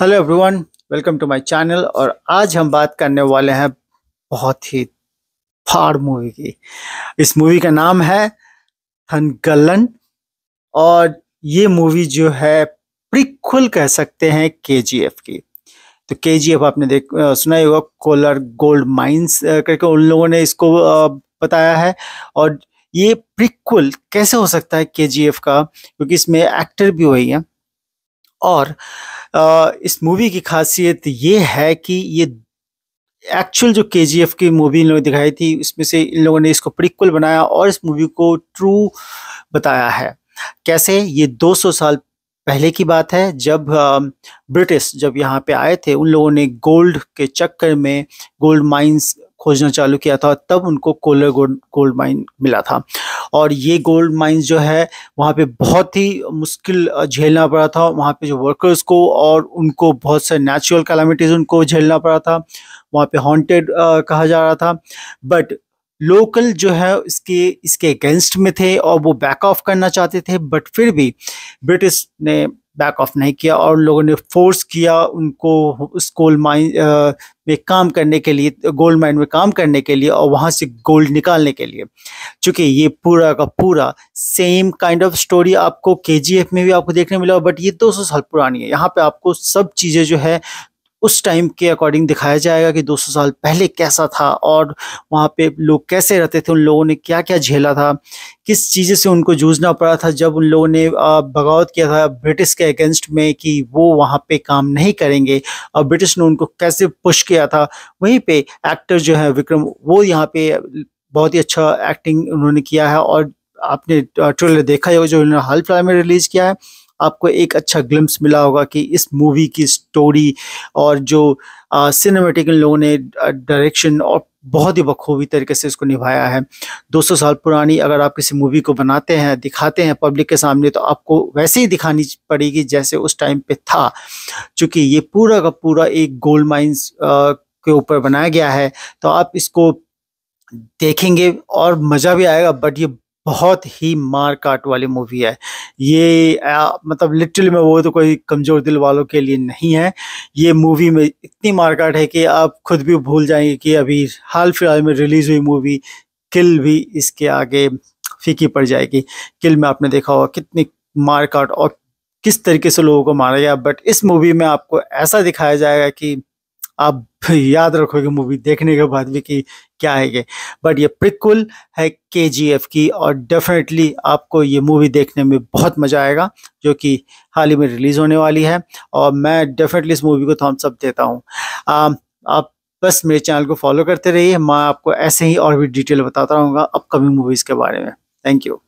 hello everyone welcome to my channel और आज हम बात करने वाले हैं बहुत ही फाड़ मूवी की इस मूवी का नाम है थनगलन और ये मूवी जो है प्रिक्वल कह सकते हैं केजीएफ की तो केजीएफ आपने देख सुना ही होगा कोलर गोल्ड माइंस करके उन लोगों ने इसको बताया है और ये प्रिक्वल कैसे हो सकता है केजीएफ का क्योंकि इसमें एक्टर भी वही है और इस मूवी की खासियत ये है कि ये एक्चुअल जो के की मूवी इन लोगों ने दिखाई थी उसमें से इन लोगों ने इसको प्रिक्वल बनाया और इस मूवी को ट्रू बताया है कैसे ये 200 साल पहले की बात है जब ब्रिटिश जब यहाँ पे आए थे उन लोगों ने गोल्ड के चक्कर में गोल्ड माइंस खोजना चालू किया था तब उनको कोलर गोल्ड गोल्ड माइन मिला था और ये गोल्ड माइंस जो है वहाँ पे बहुत ही मुश्किल झेलना पड़ा था वहाँ पे जो वर्कर्स को और उनको बहुत से नेचुरल कैलामिटीज़ उनको झेलना पड़ा था वहाँ पे हॉन्टेड कहा जा रहा था बट लोकल जो है इसके इसके अगेंस्ट में थे और वो बैक ऑफ करना चाहते थे बट फिर भी ब्रिटिश ने बैक ऑफ नहीं किया और लोगों ने फोर्स किया उनको उस गोल्ड माइन में काम करने के लिए गोल्ड माइन में काम करने के लिए और वहाँ से गोल्ड निकालने के लिए चूँकि ये पूरा का पूरा सेम काइंड ऑफ स्टोरी आपको के में भी आपको देखने मिला बट ये 200 साल पुरानी है यहाँ पे आपको सब चीज़ें जो है उस टाइम के अकॉर्डिंग दिखाया जाएगा कि 200 साल पहले कैसा था और वहाँ पे लोग कैसे रहते थे उन लोगों ने क्या क्या झेला था किस चीज से उनको जूझना पड़ा था जब उन लोगों ने बगावत किया था ब्रिटिश के अगेंस्ट में कि वो वहाँ पे काम नहीं करेंगे और ब्रिटिश ने उनको कैसे पुश किया था वहीं पे एक्टर जो है विक्रम वो यहाँ पे बहुत ही अच्छा एक्टिंग उन्होंने किया है और आपने ट्रेलर देखा होगा जो उन्होंने हाल फिलहाल में रिलीज़ किया है आपको एक अच्छा ग्लिम्स मिला होगा कि इस मूवी की स्टोरी और जो सिनेमेटिक इन लोगों ने डायरेक्शन और बहुत ही बखूबी तरीके से इसको निभाया है 200 साल पुरानी अगर आप किसी मूवी को बनाते हैं दिखाते हैं पब्लिक के सामने तो आपको वैसे ही दिखानी पड़ेगी जैसे उस टाइम पे था क्योंकि ये पूरा का पूरा एक गोल्ड माइंस के ऊपर बनाया गया है तो आप इसको देखेंगे और मज़ा भी आएगा बट ये बहुत ही मार काट वाली मूवी है ये आ, मतलब लिटरली में वो तो कोई कमज़ोर दिल वालों के लिए नहीं है ये मूवी में इतनी मार काट है कि आप खुद भी भूल जाएंगे कि अभी हाल फिलहाल में रिलीज़ हुई मूवी किल भी इसके आगे फीकी पड़ जाएगी किल में आपने देखा होगा कितनी मार काट और किस तरीके से लोगों को मारा गया बट इस मूवी में आपको ऐसा दिखाया जाएगा कि आप याद रखोगे मूवी देखने के बाद भी कि क्या है बट ये प्रिकुल है के की और डेफिनेटली आपको ये मूवी देखने में बहुत मज़ा आएगा जो कि हाल ही में रिलीज़ होने वाली है और मैं डेफिनेटली इस मूवी को थम्स अप देता हूँ um, आप बस मेरे चैनल को फॉलो करते रहिए मैं आपको ऐसे ही और भी डिटेल बताता रहूँगा अपकमिंग मूवीज़ के बारे में थैंक यू